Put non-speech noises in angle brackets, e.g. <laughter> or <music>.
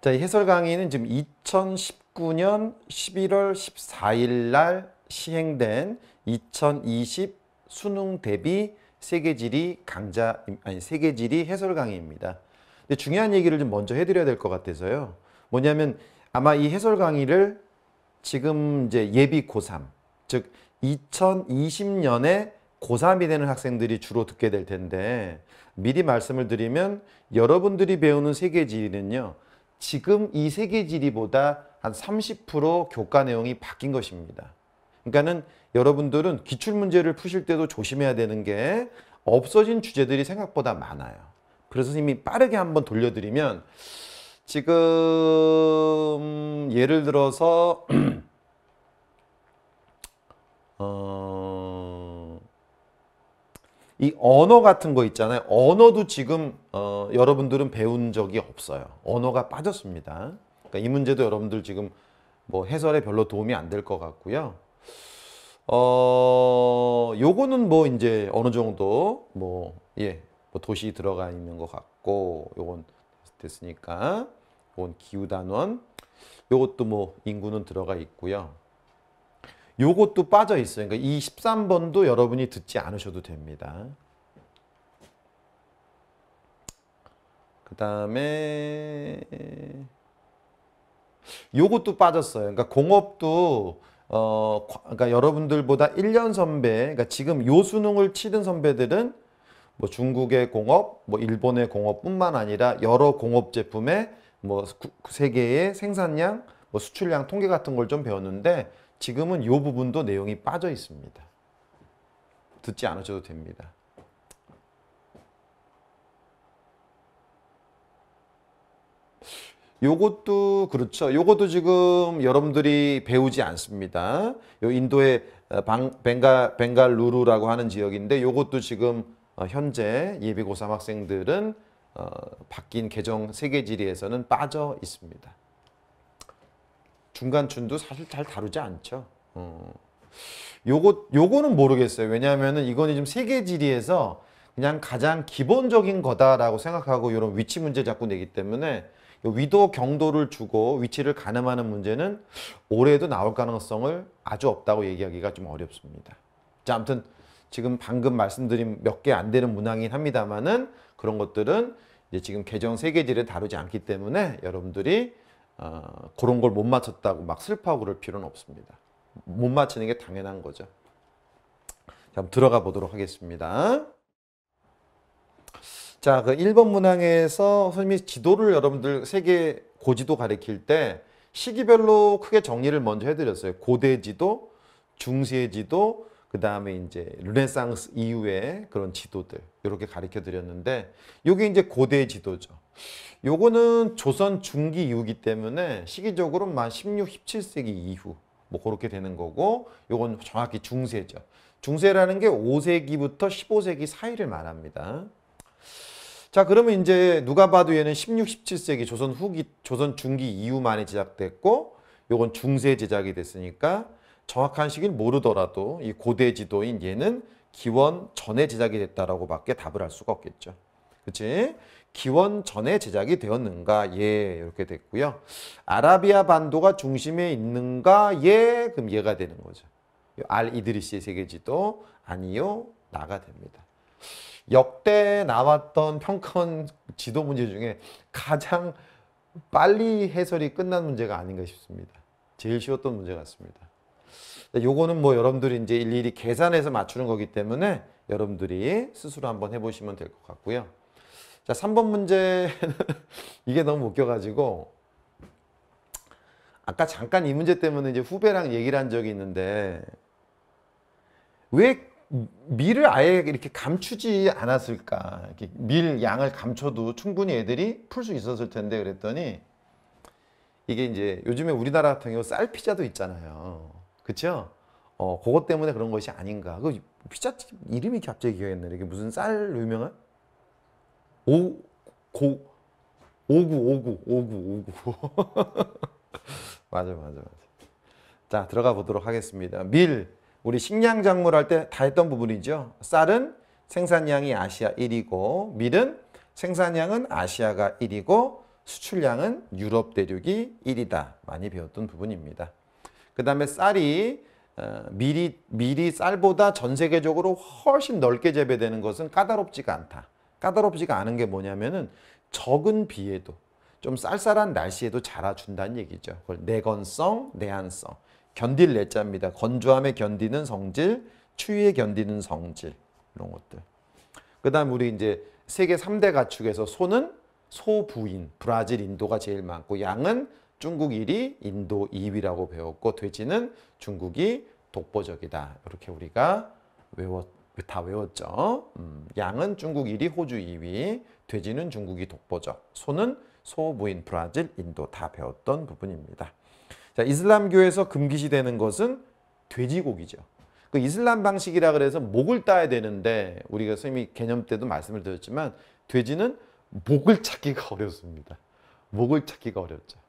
자, 이 해설 강의는 지금 2019년 11월 14일 날 시행된 2020 수능 대비 세계지리 강좌 아니 세계지리 해설 강의입니다. 근데 중요한 얘기를 좀 먼저 해드려야 될 것 같아서요. 뭐냐면 아마 이 해설 강의를 지금 이제 예비 고3 즉 2020년에 고3이 되는 학생들이 주로 듣게 될 텐데 미리 말씀을 드리면 여러분들이 배우는 세계지리는요. 지금 이 세계 지리보다 한 30% 교과 내용이 바뀐 것입니다. 그러니까는 여러분들은 기출 문제를 푸실 때도 조심해야 되는 게 없어진 주제들이 생각보다 많아요. 그래서 선생님이 빠르게 한번 돌려드리면 지금 예를 들어서 <clears throat> 어... 이 언어 같은 거 있잖아요. 언어도 지금 어... 여러분들은 배운 적이 없어요. 언어가 빠졌습니다. 그러니까 이 문제도 여러분들 지금 뭐 해설에 별로 도움이 안 될 것 같고요. 어, 요거는 뭐 이제 어느 정도 뭐, 예, 뭐 도시 들어가 있는 것 같고, 요건 됐으니까, 요건 기후단원, 요것도 뭐 인구는 들어가 있고요. 요것도 빠져 있어요. 그러니까 이 13번도 여러분이 듣지 않으셔도 됩니다. 그 다음에 요것도 빠졌어요. 그러니까 공업도 어 그러니까 여러분들보다 1년 선배, 그러니까 지금 요 수능을 치른 선배들은 뭐 중국의 공업, 뭐 일본의 공업뿐만 아니라 여러 공업 제품의 뭐 세계의 생산량, 뭐 수출량 통계 같은 걸 좀 배웠는데 지금은 요 부분도 내용이 빠져 있습니다. 듣지 않으셔도 됩니다. 요것도 그렇죠. 요것도 지금 여러분들이 배우지 않습니다. 요 인도의 어, 방, 벵가, 벵갈루루라고 하는 지역인데 요것도 지금 어, 현재 예비 고3 학생들은 어, 바뀐 개정 세계 지리에서는 빠져 있습니다. 중간춘도 사실 잘 다루지 않죠. 어. 요거 요거는 모르겠어요. 왜냐하면이거 지금 세계 지리에서 그냥 가장 기본적인 거다라고 생각하고 이런 위치 문제 자꾸 내기 때문에 위도 경도를 주고 위치를 가늠하는 문제는 올해도 나올 가능성을 아주 없다고 얘기하기가 좀 어렵습니다. 자, 아무튼 지금 방금 말씀드린 몇 개 안 되는 문항이긴 합니다만은 그런 것들은 이제 지금 개정 세계지를 다루지 않기 때문에 여러분들이 어, 그런 걸 못 맞췄다고 막 슬퍼하고 그럴 필요는 없습니다. 못 맞히는 게 당연한 거죠. 자, 들어가 보도록 하겠습니다. 자, 그 1번 문항에서 선생님이 지도를 여러분들 세계 고지도 가리킬 때 시기별로 크게 정리를 먼저 해드렸어요. 고대 지도, 중세 지도, 그 다음에 이제 르네상스 이후의 그런 지도들 이렇게 가르쳐 드렸는데 이게 이제 고대 지도죠. 요거는 조선 중기 이후기 때문에 시기적으로 만 16, 17세기 이후 뭐 그렇게 되는 거고 요건 정확히 중세죠. 중세라는 게 5세기부터 15세기 사이를 말합니다. 자 그러면 이제 누가 봐도 얘는 16, 17세기 조선 후기, 조선 중기 이후만에 제작됐고 요건 중세 제작이 됐으니까 정확한 시기는 모르더라도 이 고대 지도인 얘는 기원 전에 제작이 됐다라고 밖에 답을 할 수가 없겠죠. 그치? 기원 전에 제작이 되었는가? 예, 이렇게 됐고요. 아라비아 반도가 중심에 있는가? 예, 그럼 얘가 되는 거죠. 알 이드리시의 세계지도 아니요, 나가 됩니다. 역대 나왔던 평가 지도 문제 중에 가장 빨리 해설이 끝난 문제가 아닌가 싶습니다. 제일 쉬웠던 문제 같습니다. 네, 요거는 뭐 여러분들이 이제 일일이 계산해서 맞추는 거기 때문에 여러분들이 스스로 한번 해보시면 될 것 같고요. 자, 3번 문제 <laughs> 이게 너무 웃겨가지고 아까 잠깐 이 문제 때문에 이제 후배랑 얘기를 한 적이 있는데 왜 밀을 아예 이렇게 감추지 않았을까. 이렇게 밀 양을 감춰도 충분히 애들이 풀 수 있었을 텐데 그랬더니 이게 이제 요즘에 우리나라 같은 경우 쌀 피자도 있잖아요. 그쵸? 어, 그것 때문에 그런 것이 아닌가. 그 피자 이름이 갑자기 기억이 안 나네. 이게 무슨 쌀 유명한? 오, 고, 오구, 오구, 오구, 오구. <laughs> 맞아, 맞아, 맞아. 자, 들어가 보도록 하겠습니다. 밀. 우리 식량 작물 할 때 다 했던 부분이죠. 쌀은 생산량이 아시아 1위고 밀은 생산량은 아시아가 1위고 수출량은 유럽 대륙이 1위다. 많이 배웠던 부분입니다. 그 다음에 쌀이 미리, 어, 이밀 쌀보다 전 세계적으로 훨씬 넓게 재배되는 것은 까다롭지가 않다. 까다롭지가 않은 게 뭐냐면은 적은 비에도 좀 쌀쌀한 날씨에도 자라준다는 얘기죠. 그걸 내건성, 내한성. 견딜 내자입니다. 건조함에 견디는 성질, 추위에 견디는 성질 이런 것들. 그다음 우리 이제 세계 3대 가축에서 소는 소부인, 브라질, 인도가 제일 많고 양은 중국 1위, 인도 2위라고 배웠고 돼지는 중국이 독보적이다. 이렇게 우리가 외웠, 다 외웠죠. 음, 양은 중국 1위, 호주 2위, 돼지는 중국이 독보적, 소는 소부인, 브라질, 인도 다 배웠던 부분입니다. 자, 이슬람교에서 금기시 되는 것은 돼지고기죠. 그 이슬람 방식이라 그래서 목을 따야 되는데 우리가 선생님이 개념 때도 말씀을 드렸지만 돼지는 목을 찾기가 <laughs> 어렵습니다. 목을 찾기가 어렵죠.